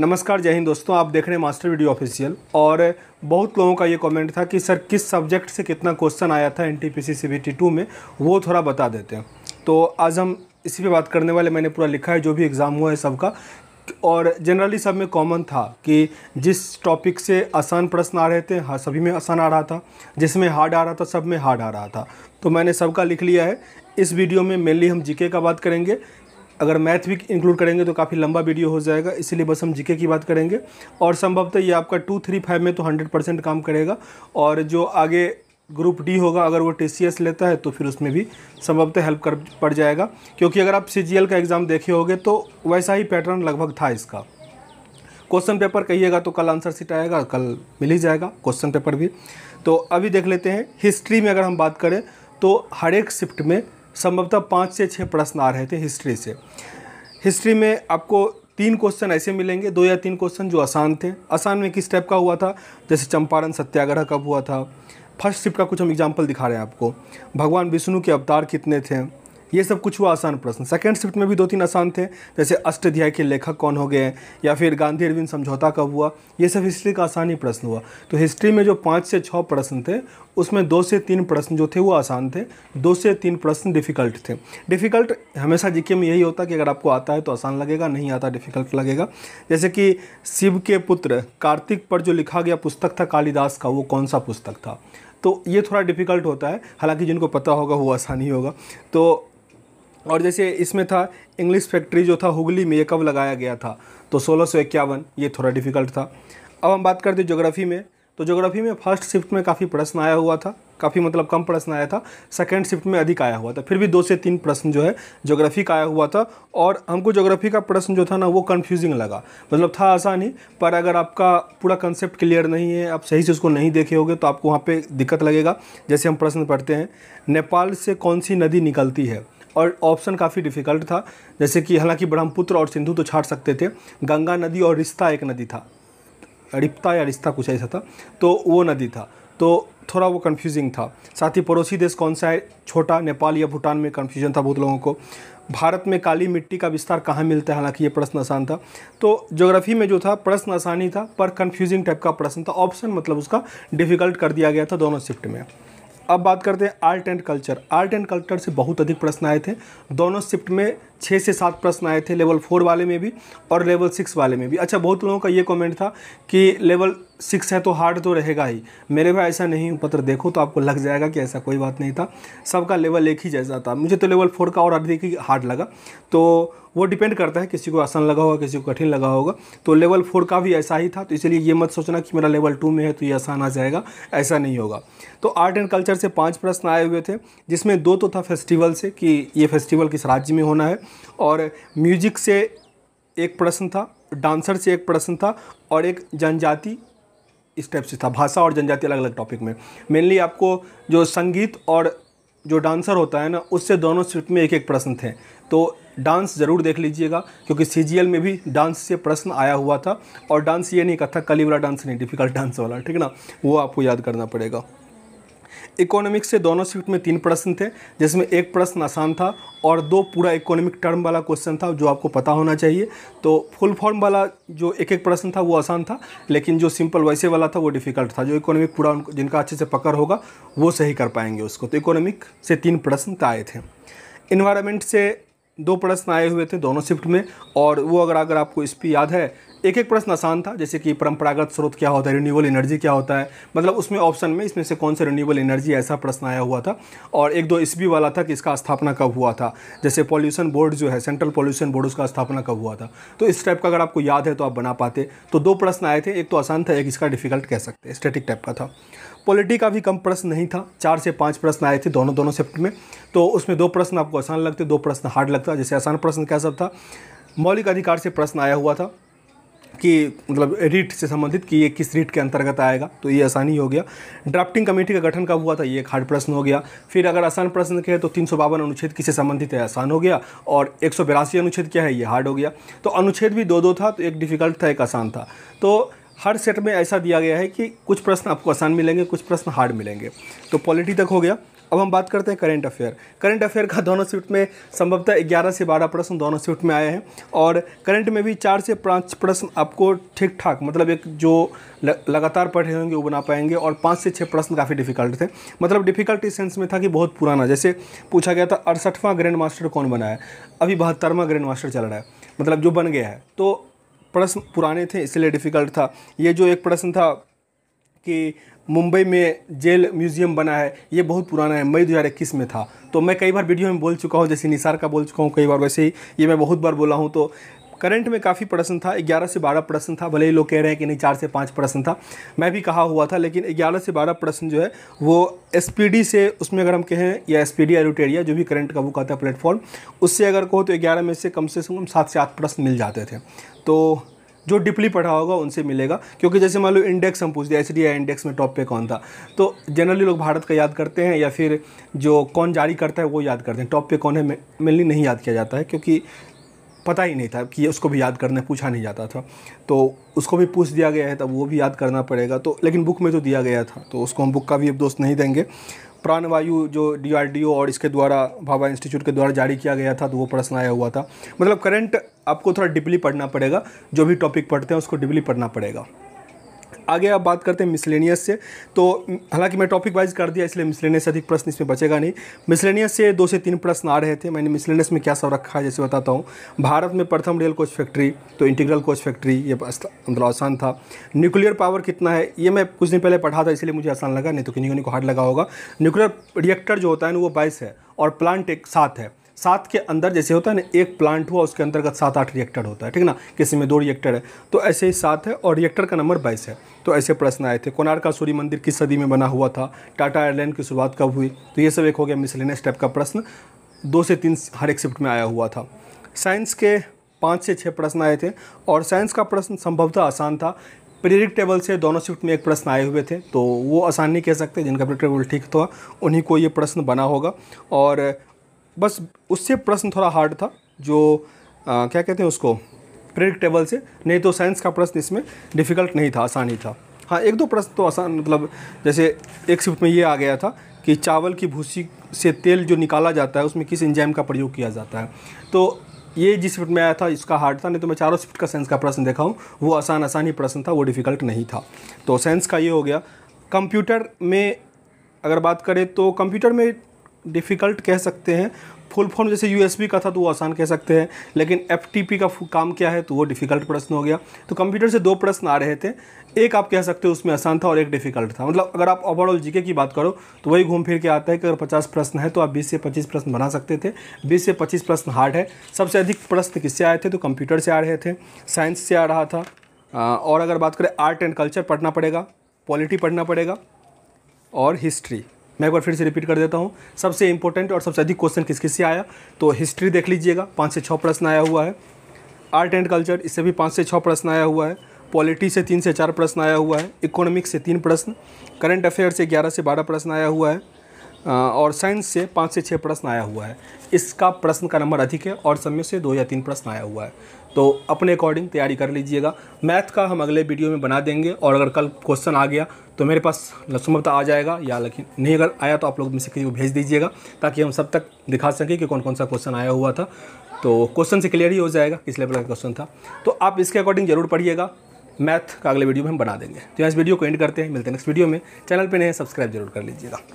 नमस्कार जय हिंद दोस्तों आप देख रहे हैं मास्टर वीडियो ऑफिशियल और बहुत लोगों का ये कमेंट था कि सर किस सब्जेक्ट से कितना क्वेश्चन आया था N T P C two में वो थोड़ा बता देते हैं तो आज हम इसी पे बात करने वाले मैंने पूरा लिखा है जो भी एग्ज़ाम हुआ है सबका और जनरली सब में कॉमन था कि जिस टॉपिक से आसान प्रश्न आ रहे थे हाँ सभी में आसान आ रहा था जिसमें हार्ड आ रहा था सब में हार्ड आ रहा था तो मैंने सबका लिख लिया है इस वीडियो में मेनली हम जीके का बात करेंगे अगर मैथ भी इंक्लूड करेंगे तो काफ़ी लंबा वीडियो हो जाएगा इसीलिए बस हम जीके की बात करेंगे और संभवतः ये आपका टू थ्री फाइव में तो हंड्रेड परसेंट काम करेगा और जो आगे ग्रुप डी होगा अगर वो टी लेता है तो फिर उसमें भी संभवतः हेल्प कर पड़ जाएगा क्योंकि अगर आप सी का एग्ज़ाम देखे होगे तो वैसा ही पैटर्न लगभग था इसका क्वेश्चन पेपर कहिएगा तो कल आंसर सीट आएगा कल मिल ही जाएगा क्वेश्चन पेपर भी तो अभी देख लेते हैं हिस्ट्री में अगर हम बात करें तो हर एक शिफ्ट में संभवतः पाँच से छः प्रश्न आ रहे थे हिस्ट्री से हिस्ट्री में आपको तीन क्वेश्चन ऐसे मिलेंगे दो या तीन क्वेश्चन जो आसान थे आसान में किस टाइप का हुआ था जैसे चंपारण सत्याग्रह कब हुआ था फर्स्ट शिप का कुछ हम एग्जाम्पल दिखा रहे हैं आपको भगवान विष्णु के अवतार कितने थे ये सब कुछ हुआ आसान प्रश्न सेकेंड शिफ्ट में भी दो तीन आसान थे जैसे अष्टाध्याय के लेखक कौन हो गए या फिर गांधी अरविंद समझौता कब हुआ ये सब हिस्ट्री का आसान ही प्रश्न हुआ तो हिस्ट्री में जो पाँच से छः प्रश्न थे उसमें दो से तीन प्रश्न जो थे वो आसान थे दो से तीन प्रश्न डिफ़िकल्ट थे डिफ़िकल्ट हमेशा जीके में यही होता कि अगर आपको आता है तो आसान लगेगा नहीं आता डिफ़िकल्ट लगेगा जैसे कि शिव के पुत्र कार्तिक पर जो लिखा गया पुस्तक था कालिदास का वो कौन सा पुस्तक था तो ये थोड़ा डिफ़िकल्ट होता है हालांकि जिनको पता होगा वो आसानी होगा तो और जैसे इसमें था इंग्लिश फैक्ट्री जो था हुगली में ये कब लगाया गया था तो सोलह सौ इक्यावन ये थोड़ा डिफिकल्ट था अब हम बात करते जोग्राफ़ी में तो जोग्राफ़ी में फर्स्ट शिफ्ट में काफ़ी प्रश्न आया हुआ था काफ़ी मतलब कम प्रश्न आया था सेकेंड शिफ्ट में अधिक आया हुआ था फिर भी दो से तीन प्रश्न जो है ज्योग्राफी का आया हुआ था और हमको ज्योग्राफी का प्रश्न जो था ना वो कन्फ्यूजिंग लगा मतलब था आसानी पर अगर आपका पूरा कंसेप्ट क्लियर नहीं है आप सही से उसको नहीं देखे होगे तो आपको वहाँ पर दिक्कत लगेगा जैसे हम प्रश्न पढ़ते हैं नेपाल से कौन सी नदी निकलती है और ऑप्शन काफ़ी डिफ़िकल्ट था जैसे कि हालांकि ब्रह्मपुत्र और सिंधु तो छाट सकते थे गंगा नदी और रिश्ता एक नदी था रिप्ता या रिश्ता कुछ ऐसा था तो वो नदी था तो थोड़ा वो कन्फ्यूजिंग था साथ ही पड़ोसी देश कौन सा है छोटा नेपाल या भूटान में कन्फ्यूजन था बहुत लोगों को भारत में काली मिट्टी का विस्तार कहाँ मिलता है हालांकि ये प्रश्न आसान था तो ज्योग्राफी में जो था प्रश्न आसान ही था पर कन्फ्यूजिंग टाइप का प्रश्न था ऑप्शन मतलब उसका डिफ़िकल्ट कर दिया गया था दोनों शिफ्ट में अब बात करते हैं art and culture art and culture से बहुत अधिक प्रश्न आए थे दोनों शिफ्ट में छः से सात प्रश्न आए थे लेवल फोर वाले में भी और लेवल सिक्स वाले में भी अच्छा बहुत लोगों का ये कमेंट था कि लेवल सिक्स है तो हार्ड तो रहेगा ही मेरे भाई ऐसा नहीं पत्र देखो तो आपको लग जाएगा कि ऐसा कोई बात नहीं था सबका लेवल एक ही जैसा था मुझे तो लेवल फोर का और अधिक ही हार्ड लगा तो वो डिपेंड करता है किसी को आसान लगा होगा किसी को कठिन लगा होगा तो लेवल फोर का भी ऐसा ही था तो इसलिए ये मत सोचना कि मेरा लेवल टू में है तो ये आसान आ जाएगा ऐसा नहीं होगा तो आर्ट एंड कल्चर से पाँच प्रश्न आए हुए थे जिसमें दो तो था फेस्टिवल से कि ये फेस्टिवल किस राज्य में होना है और म्यूजिक से एक प्रश्न था डांसर से एक प्रश्न था और एक जनजाति इस टाइप से था भाषा और जनजाति अलग अलग टॉपिक में मेनली आपको जो संगीत और जो डांसर होता है ना उससे दोनों स्क्रिप्ट में एक एक प्रश्न थे तो डांस ज़रूर देख लीजिएगा क्योंकि सी में भी डांस से प्रश्न आया हुआ था और डांस ये नहीं कथा कली वाला डांस नहीं डिफिकल्ट डांस वाला ठीक है ना वो आपको याद करना पड़ेगा इकोनॉमिक्स से दोनों शिफ्ट में तीन प्रश्न थे जिसमें एक प्रश्न आसान था और दो पूरा इकोनॉमिक टर्म वाला क्वेश्चन था जो आपको पता होना चाहिए तो फुल फॉर्म वाला जो एक एक प्रश्न था वो आसान था लेकिन जो सिंपल वैसे वाला था वो डिफ़िकल्ट था जो इकोनॉमिक पूरा उनको जिनका अच्छे से पकड़ होगा वो सही कर पाएंगे उसको तो इकोनॉमिक से तीन प्रश्न आए थे इन्वायरमेंट से दो प्रश्न आए हुए थे दोनों शिफ्ट में और वो अगर अगर आपको इस पर याद है एक एक प्रश्न आसान था जैसे कि परंपरागत स्रोत क्या होता है रिन्यूएबल एनर्जी क्या होता है मतलब उसमें ऑप्शन में इसमें से कौन सा रिन्यूएबल एनर्जी ऐसा प्रश्न आया हुआ था और एक दो ईस्वी वाला था कि इसका स्थापना कब हुआ था जैसे पॉल्यूशन बोर्ड जो है सेंट्रल पॉल्यूशन बोर्ड उसका स्थापना कब हुआ था तो इस टाइप का अगर आपको याद है तो आप बना पाते तो दो प्रश्न आए थे एक तो आसान था एक इसका डिफिकल्ट कह सकते हैं स्टेटिक टाइप का था पॉलिटी का भी कम प्रश्न नहीं था चार से पाँच प्रश्न आए थे दोनों दोनों सेप्ट में तो उसमें दो प्रश्न आपको आसान लगते दो प्रश्न हार्ड लगता जैसे आसान प्रश्न क्या सब था मौलिक अधिकार से प्रश्न आया हुआ था कि मतलब रीट से संबंधित कि ये किस रीट के अंतर्गत आएगा तो ये आसानी हो गया ड्राफ्टिंग कमेटी का गठन कब हुआ था ये एक हार्ड प्रश्न हो गया फिर अगर आसान प्रश्न के तो तीन अनुच्छेद किससे संबंधित है आसान हो गया और एक अनुच्छेद क्या है ये हार्ड हो गया तो अनुच्छेद भी दो दो था तो एक डिफ़िकल्ट था एक आसान था तो हर सेट में ऐसा दिया गया है कि कुछ प्रश्न आपको आसान मिलेंगे कुछ प्रश्न हार्ड मिलेंगे तो पॉलिटी तक हो गया अब हम बात करते हैं करंट अफेयर करंट अफेयर का दोनों शिफ्ट में संभवतः 11 से 12 प्रश्न दोनों शिफ्ट में आए हैं और करंट में भी चार से पाँच प्रश्न आपको ठीक ठाक मतलब एक जो लगातार पढ़े होंगे वो बना पाएंगे और पाँच से छः प्रश्न काफ़ी डिफिकल्ट थे मतलब डिफिकल्ट इस सेंस में था कि बहुत पुराना जैसे पूछा गया था अड़सठवां ग्रैंड मास्टर कौन बना है अभी बहत्तरवां ग्रैंड मास्टर चल रहा है मतलब जो बन गया है तो प्रश्न पुराने थे इसलिए डिफ़िकल्ट था ये जो एक प्रश्न था कि मुंबई में जेल म्यूज़ियम बना है ये बहुत पुराना है मई 2021 में था तो मैं कई बार वीडियो में बोल चुका हूँ जैसे निसार का बोल चुका हूँ कई बार वैसे ही ये मैं बहुत बार बोला हूँ तो करंट में काफ़ी प्रश्न था 11 से 12 प्रश्न था भले ही लोग कह रहे हैं कि नहीं चार से पाँच प्रश्न था मैं भी कहा हुआ था लेकिन 11 से 12 प्रश्न जो है वो एस से उसमें अगर हम कहें या एस पी एरोटेरिया जो भी करंट का बुक आता है प्लेटफॉर्म उससे अगर कहो तो ग्यारह में से कम से कम सात से आठ प्रश्न मिल जाते थे तो जो डिपली पढ़ा होगा उनसे मिलेगा क्योंकि जैसे मान लो इंडेक्स हम पूछते हैं एस इंडेक्स में टॉप पे कौन था तो जनरली लोग भारत का याद करते हैं या फिर जो कौन जारी करता है वो याद करते हैं टॉप पे कौन है मेनली नहीं याद किया जाता है क्योंकि पता ही नहीं था कि उसको भी याद करना पूछा नहीं जाता था तो उसको भी पूछ दिया गया है तब वो भी याद करना पड़ेगा तो लेकिन बुक में तो दिया गया था तो उसको हम बुक का भी अब दोस्त नहीं देंगे प्राणवायु जो डीआरडीओ और इसके द्वारा भाभा इंस्टीट्यूट के द्वारा जारी किया गया था तो वो प्रश्न आया हुआ था मतलब करंट आपको थोड़ा डिपली पढ़ना पड़ेगा जो भी टॉपिक पढ़ते हैं उसको डिपली पढ़ना पड़ेगा आगे आप बात करते हैं मिसलेनियस से तो हालांकि मैं टॉपिक वाइज कर दिया इसलिए मिसलेनियस अधिक प्रश्न इसमें बचेगा नहीं मिसलेनियस से दो से तीन प्रश्न आ रहे थे मैंने मिसलेनियस में क्या सब रखा है जैसे बताता हूँ भारत में प्रथम रेल कोच फैक्ट्री तो इंटीग्रल कोच फैक्ट्री ये मतलब आसान था न्यूक्लियर पावर कितना है ये मैं कुछ दिन पहले पढ़ा था इसलिए मुझे आसान लगा नहीं तो किन्नी को हार्ड लगा होगा न्यूक्लियर रिएक्टर जो होता है ना वो बाईस है और प्लांट एक सात है सात के अंदर जैसे होता है ना एक प्लांट हुआ उसके अंतर्गत सात आठ रिएक्टर होता है ठीक ना किसी में दो रिएक्टर है तो ऐसे ही सात है और रिएक्टर का नंबर बाईस है तो ऐसे प्रश्न आए थे कोनार का सूर्य मंदिर किस सदी में बना हुआ था टाटा एयरलाइन की शुरुआत कब हुई तो ये सब एक हो गया मिसलिनियस स्टेप का प्रश्न दो से तीन हर एक शिफ्ट में आया हुआ था साइंस के पाँच से छः प्रश्न आए थे और साइंस का प्रश्न संभवतः आसान था प्रिडिक्टेबल से दोनों शिफ्ट में एक प्रश्न आए हुए थे तो वो आसान नहीं कह सकते जिनका प्रिडिक्टेबल ठीक था उन्हीं को ये प्रश्न बना होगा और बस उससे प्रश्न थोड़ा हार्ड था जो आ, क्या कहते हैं उसको प्रेडिक्टेबल से नहीं तो साइंस का प्रश्न इसमें डिफ़िकल्ट नहीं था आसान ही था हाँ एक दो प्रश्न तो आसान मतलब जैसे एक शिफ्ट में ये आ गया था कि चावल की भूसी से तेल जो निकाला जाता है उसमें किस इंजाम का प्रयोग किया जाता है तो ये जिस शिफ्ट में आया था इसका हार्ड था नहीं तो मैं चारों शिफ्ट का साइंस का प्रश्न देखा हूँ वो आसान आसान ही प्रश्न था वो डिफ़िकल्ट नहीं था तो साइंस का ये हो गया कंप्यूटर में अगर बात करें तो कंप्यूटर में डिफ़िकल्ट कह सकते हैं फुल फॉर्म जैसे यू का था तो वो आसान कह सकते हैं लेकिन एफ का काम क्या है तो वो डिफ़िकल्ट प्रश्न हो गया तो कंप्यूटर से दो प्रश्न आ रहे थे एक आप कह सकते हो उसमें आसान था और एक डिफ़िकल्ट था मतलब अगर आप ओवरऑल जीके की बात करो तो वही घूम फिर के आता है कि अगर पचास प्रश्न है तो आप बीस से पच्चीस प्रश्न बना सकते थे बीस से पच्चीस प्रश्न हार्ड है सबसे अधिक प्रश्न किससे आए थे तो कंप्यूटर से आ रहे थे साइंस से आ रहा था और अगर बात करें आर्ट एंड कल्चर पढ़ना पड़ेगा पॉलिटी पढ़ना पड़ेगा और हिस्ट्री मैं एक बार फिर से रिपीट कर देता हूँ सबसे इंपॉर्टेंट और सबसे अधिक क्वेश्चन किस किस से आया तो हिस्ट्री देख लीजिएगा पाँच से छः प्रश्न आया हुआ है आर्ट एंड कल्चर इससे भी पाँच से छः प्रश्न आया हुआ है पॉलिटी से तीन से चार प्रश्न आया हुआ है इकोनॉमिक्स से तीन प्रश्न करंट अफेयर से ग्यारह से बारह प्रश्न आया हुआ है और साइंस से पाँच से छः प्रश्न आया हुआ है इसका प्रश्न का नंबर अधिक है और सब में से दो या तीन प्रश्न आया हुआ है तो अपने अकॉर्डिंग तैयारी कर लीजिएगा मैथ का हम अगले वीडियो में बना देंगे और अगर कल क्वेश्चन आ गया तो मेरे पास संभवतः आ जाएगा या लेकिन नहीं अगर आया तो आप लोग मुझसे किसी को भेज दीजिएगा ताकि हम सब तक दिखा सकें कि कौन कौन सा क्वेश्चन आया हुआ था तो क्वेश्चन से क्लियर ही हो जाएगा किस लेवल का क्वेश्चन था तो आप इसके अकॉर्डिंग जरूर पढ़िएगा मैथ का अगले वीडियो में हम बना देंगे तो यहाँ इस वीडियो को एंड करते हैं मिलते हैं नेक्स्ट वीडियो में चैनल पर नए सब्सक्राइब जरूर कर लीजिएगा